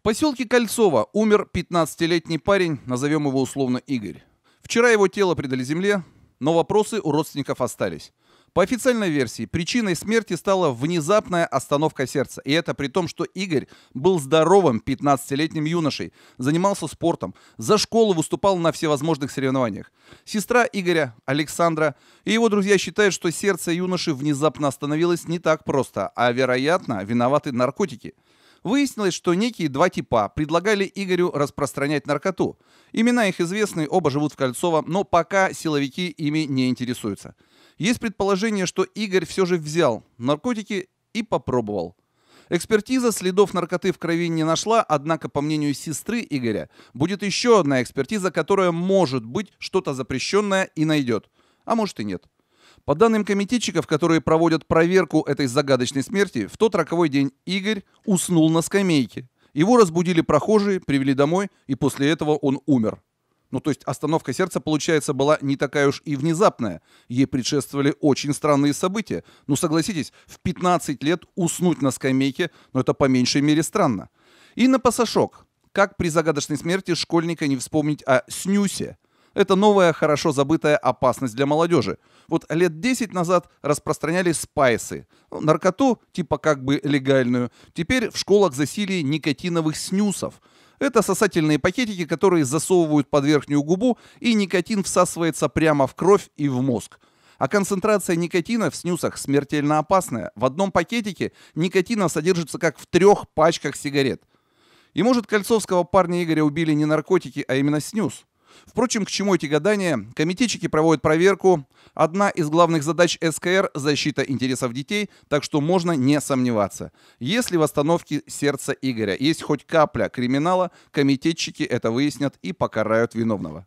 В поселке Кольцово умер 15-летний парень, назовем его условно Игорь. Вчера его тело предали земле, но вопросы у родственников остались. По официальной версии, причиной смерти стала внезапная остановка сердца. И это при том, что Игорь был здоровым 15-летним юношей, занимался спортом, за школу выступал на всевозможных соревнованиях. Сестра Игоря, Александра, и его друзья считают, что сердце юноши внезапно остановилось не так просто, а, вероятно, виноваты наркотики – выяснилось, что некие два типа предлагали Игорю распространять наркоту. Имена их известны, оба живут в Кольцово, но пока силовики ими не интересуются. Есть предположение, что Игорь все же взял наркотики и попробовал. Экспертиза следов наркоты в крови не нашла, однако, по мнению сестры Игоря, будет еще одна экспертиза, которая может быть что-то запрещенное и найдет. А может и нет. По данным комитетчиков, которые проводят проверку этой загадочной смерти, в тот роковой день Игорь уснул на скамейке. Его разбудили прохожие, привели домой, и после этого он умер. Ну, то есть остановка сердца, получается, была не такая уж и внезапная. Ей предшествовали очень странные события. Ну, согласитесь, в 15 лет уснуть на скамейке, ну, это по меньшей мере странно. И на пасашок. Как при загадочной смерти школьника не вспомнить о снюсе – это новая, хорошо забытая опасность для молодежи. Вот лет 10 назад распространяли спайсы. Наркоту, типа как бы легальную. Теперь в школах засилие никотиновых снюсов. Это сосательные пакетики, которые засовывают под верхнюю губу, и никотин всасывается прямо в кровь и в мозг. А концентрация никотина в снюсах смертельно опасная. В одном пакетике никотина содержится как в трех пачках сигарет. И может кольцовского парня Игоря убили не наркотики, а именно снюс? Впрочем, к чему эти гадания? Комитетчики проводят проверку. Одна из главных задач СКР – защита интересов детей, так что можно не сомневаться. Если в остановке сердца Игоря есть хоть капля криминала, комитетчики это выяснят и покарают виновного.